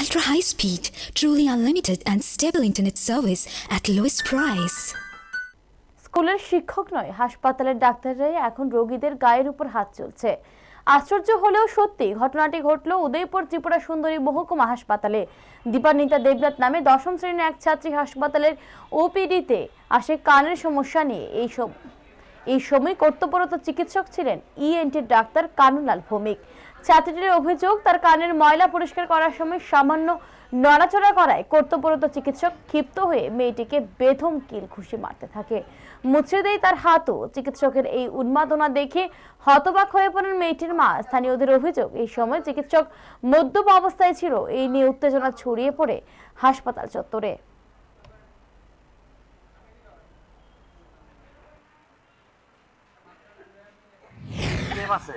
ultra high speed, truly unlimited and stable internet service at lowest price. স্কুলের শিক্ষক নয় হাসপাতালের ডাক্তাররাই এখন রোগীদের গায়ের উপর হাত চলছে আশ্চর্য হলেও সত্যি ঘটনাটি ঘটল উদয়পুর ত্রিপুরা সুন্দরী মহকুমা হাসপাতালে দীপানিতা দেবনাথ নামে দশম শ্রেণীর এক ছাত্রী হাসপাতালের ওপিডিতে আসে কানের সমস্যা নিয়ে এই এই সময় কর্তব্যরত চিকিৎসক ছিলেন ইএনটির ডাক্তার কানুলাল ভৌমিক ছাত্রীটির অভিযোগ তার কানের ময়লা পরিষ্কার করার সময় সামান্য নড়াচড়া করায় কর্তব্যরত চিকিৎসক ক্ষিপ্ত হয়ে মেয়েটিকে বেধম কিল খুশি মারতে থাকে মুছে দেয় তার হাতও চিকিৎসকের এই উন্মাদনা দেখে হতবাক হয়ে পড়েন মেয়েটির মা স্থানীয়দের অভিযোগ এই সময় চিকিৎসক মদ্যপ অবস্থায় ছিল এই নিয়ে উত্তেজনা ছড়িয়ে পড়ে হাসপাতাল চত্বরে আছে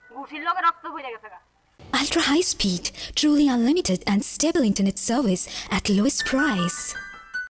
Ultra high speed, truly unlimited and stable internet service at lowest price.